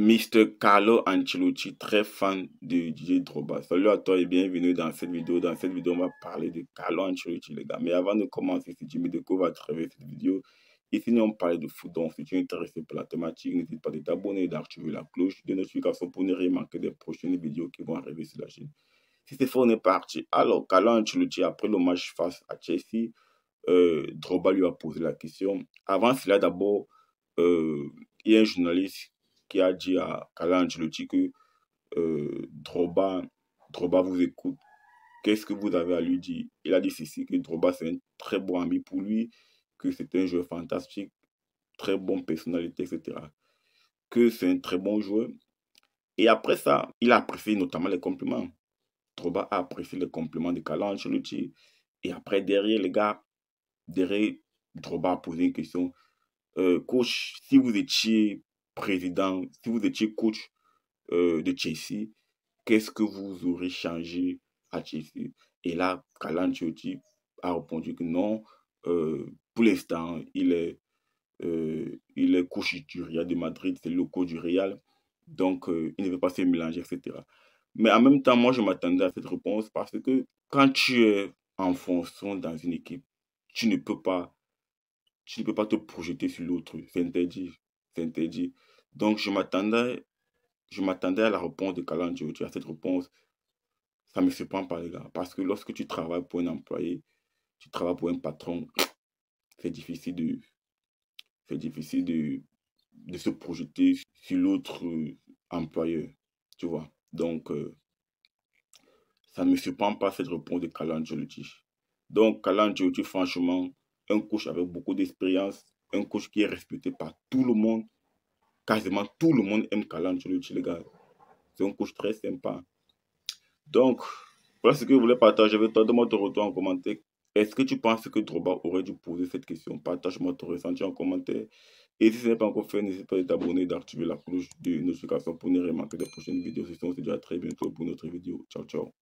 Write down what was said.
Mr. Carlo Ancelotti, très fan de Didier Droba. Salut à toi et bienvenue dans cette vidéo. Dans cette vidéo, on va parler de Carlo Ancelotti, les gars. Mais avant de commencer, si Jimmy découvres va travailler cette vidéo. ici, nous on parle de foot. Donc, si tu es intéressé par la thématique, n'hésite pas à t'abonner et d'activer la cloche de notification pour ne rien manquer des prochaines vidéos qui vont arriver sur la chaîne. Si c'est fait, on est parti. Alors, Carlo Ancelotti, après le match face à Chelsea, euh, Droba lui a posé la question. Avant cela, d'abord, euh, il y a un journaliste qui a dit à Carlo que euh, Droba, Droba vous écoute. Qu'est-ce que vous avez à lui dire Il a dit ceci, que Droba c'est un très bon ami pour lui, que c'est un joueur fantastique, très bonne personnalité, etc. Que c'est un très bon joueur. Et après ça, il a apprécié notamment les compliments. Droba a apprécié les compliments de Carlo Et après, derrière, les gars, derrière, Droba a posé une question. Euh, coach, si vous étiez président, si vous étiez coach euh, de Chelsea, qu'est-ce que vous aurez changé à Chelsea Et là, Calanchotti a répondu que non, euh, pour l'instant, il est, euh, il est coach du Real de Madrid, c'est le coach du Real, donc il ne veut pas se mélanger, etc. Mais en même temps, moi, je m'attendais à cette réponse parce que quand tu es en fonction dans une équipe, tu ne peux pas, tu ne peux pas te projeter sur l'autre, c'est interdit interdit. Donc, je m'attendais, je m'attendais à la réponse de calan Tu cette réponse. Ça me surprend pas, les gars. Parce que lorsque tu travailles pour un employé, tu travailles pour un patron, c'est difficile de, c'est difficile de, de se projeter sur l'autre euh, employeur. Tu vois. Donc, euh, ça me surprend pas cette réponse de dis Donc, Calandre, franchement, un coach avec beaucoup d'expérience un coach qui est respecté par tout le monde. Quasiment tout le monde aime Calancelotti, les gars. C'est un coach très sympa. Donc, voilà ce que je voulais partager avec toi. Donne-moi ton retour en commentaire. Est-ce que tu penses que Droba aurait dû poser cette question Partage-moi ton ressenti en commentaire. Et si ce n'est pas encore fait, n'hésite pas à t'abonner et d'activer la cloche de notification pour ne rien manquer des prochaines vidéos. Sinon, on se dit à très bientôt pour une autre vidéo. Ciao, ciao.